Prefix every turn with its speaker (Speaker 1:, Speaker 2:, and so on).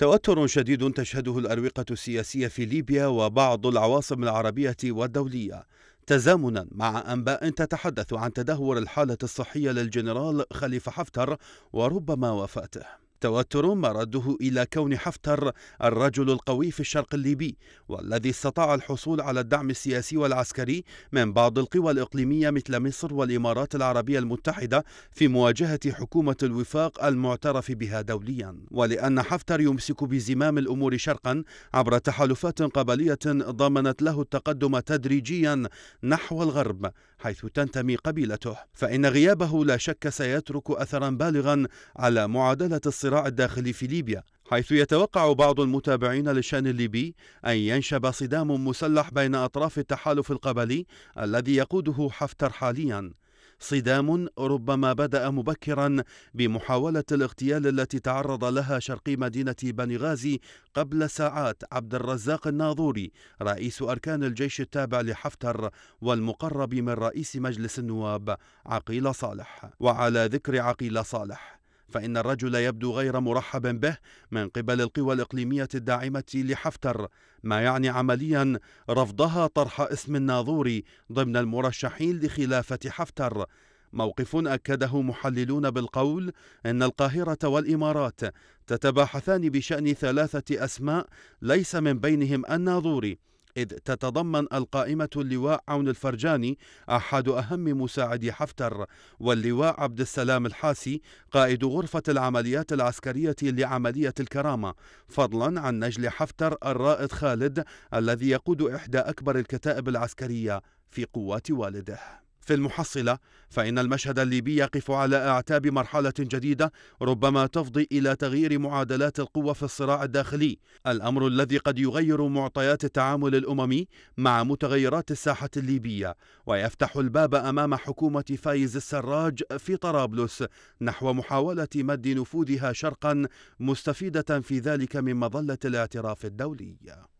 Speaker 1: توتر شديد تشهده الأروقة السياسية في ليبيا وبعض العواصم العربية والدولية تزامنا مع أنباء تتحدث عن تدهور الحالة الصحية للجنرال خليفة حفتر وربما وفاته توتر مرده إلى كون حفتر الرجل القوي في الشرق الليبي والذي استطاع الحصول على الدعم السياسي والعسكري من بعض القوى الإقليمية مثل مصر والإمارات العربية المتحدة في مواجهة حكومة الوفاق المعترف بها دوليا ولأن حفتر يمسك بزمام الأمور شرقا عبر تحالفات قبلية ضمنت له التقدم تدريجيا نحو الغرب حيث تنتمي قبيلته فإن غيابه لا شك سيترك أثرا بالغا على معادلة الصراع الداخلي في ليبيا حيث يتوقع بعض المتابعين للشأن الليبي أن ينشب صدام مسلح بين أطراف التحالف القبلي الذي يقوده حفتر حاليا صدام ربما بدأ مبكرا بمحاولة الاغتيال التي تعرض لها شرقي مدينة بنغازي قبل ساعات عبد الرزاق الناظوري رئيس أركان الجيش التابع لحفتر والمقرب من رئيس مجلس النواب عقيل صالح وعلى ذكر عقيل صالح فإن الرجل يبدو غير مرحب به من قبل القوى الإقليمية الداعمة لحفتر ما يعني عمليا رفضها طرح اسم الناظوري ضمن المرشحين لخلافة حفتر موقف أكده محللون بالقول أن القاهرة والإمارات تتباحثان بشأن ثلاثة أسماء ليس من بينهم الناظوري إذ تتضمن القائمة اللواء عون الفرجاني أحد أهم مساعدي حفتر واللواء عبد السلام الحاسي قائد غرفة العمليات العسكرية لعملية الكرامة فضلا عن نجل حفتر الرائد خالد الذي يقود إحدى أكبر الكتائب العسكرية في قوات والده في المحصلة فإن المشهد الليبي يقف على أعتاب مرحلة جديدة ربما تفضي إلى تغيير معادلات القوة في الصراع الداخلي الأمر الذي قد يغير معطيات التعامل الأممي مع متغيرات الساحة الليبية ويفتح الباب أمام حكومة فايز السراج في طرابلس نحو محاولة مد نفوذها شرقا مستفيدة في ذلك من مظلة الاعتراف الدولي